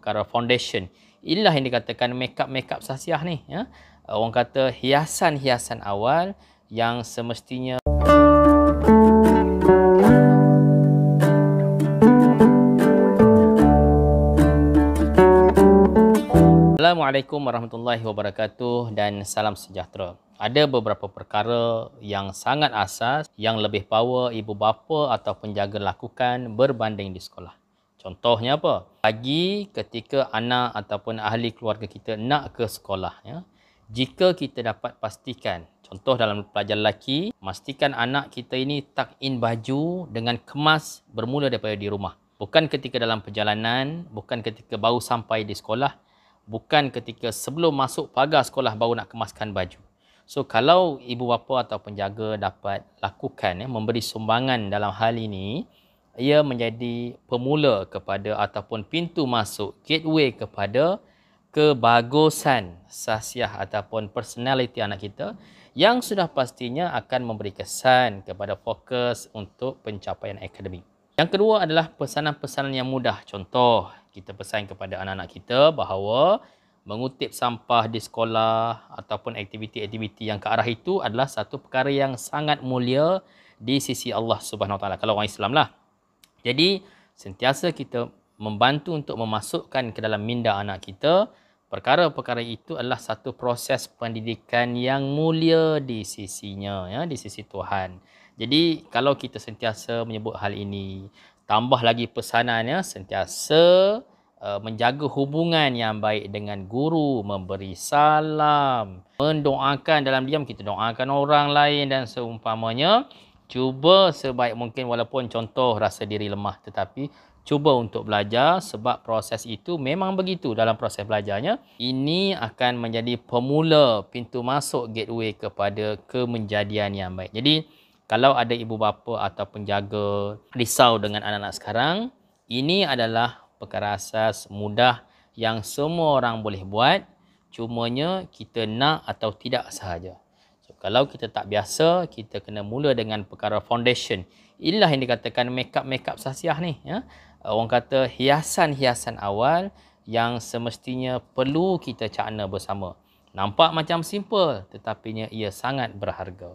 perkara foundation. Inilah yang dikatakan makeup-makeup sasiah ni. Ya. Eh, orang kata hiasan-hiasan awal yang semestinya Assalamualaikum warahmatullahi wabarakatuh dan salam sejahtera. Ada beberapa perkara yang sangat asas yang lebih power ibu bapa atau penjaga lakukan berbanding di sekolah. Contohnya apa? Pagi ketika anak ataupun ahli keluarga kita nak ke sekolah. Ya? Jika kita dapat pastikan, contoh dalam pelajar lelaki, pastikan anak kita ini tak in baju dengan kemas bermula daripada di rumah. Bukan ketika dalam perjalanan, bukan ketika baru sampai di sekolah, bukan ketika sebelum masuk pagar sekolah baru nak kemaskan baju. So kalau ibu bapa atau penjaga dapat lakukan, ya, memberi sumbangan dalam hal ini, ia menjadi pemula kepada ataupun pintu masuk gateway kepada kebagusan sasiah ataupun personality anak kita yang sudah pastinya akan memberi kesan kepada fokus untuk pencapaian akademik. Yang kedua adalah pesanan-pesanan yang mudah. Contoh, kita pesan kepada anak-anak kita bahawa mengutip sampah di sekolah ataupun aktiviti-aktiviti yang ke arah itu adalah satu perkara yang sangat mulia di sisi Allah Subhanahu Wa Taala kalau orang Islam lah. Jadi sentiasa kita membantu untuk memasukkan ke dalam minda anak kita perkara-perkara itu adalah satu proses pendidikan yang mulia di sisinya ya di sisi Tuhan. Jadi kalau kita sentiasa menyebut hal ini tambah lagi pesanannya sentiasa uh, menjaga hubungan yang baik dengan guru, memberi salam, mendoakan dalam diam kita doakan orang lain dan seumpamanya cuba sebaik mungkin walaupun contoh rasa diri lemah tetapi cuba untuk belajar sebab proses itu memang begitu dalam proses belajarnya ini akan menjadi pemula pintu masuk gateway kepada kemenjadian yang baik jadi kalau ada ibu bapa atau penjaga risau dengan anak-anak sekarang ini adalah perkara asas mudah yang semua orang boleh buat cumanya kita nak atau tidak sahaja So, kalau kita tak biasa, kita kena mula dengan perkara foundation. Inilah yang dikatakan makeup-makeup sasiah ni. Ya. Eh, orang kata hiasan-hiasan awal yang semestinya perlu kita cakna bersama. Nampak macam simple tetapinya ia sangat berharga.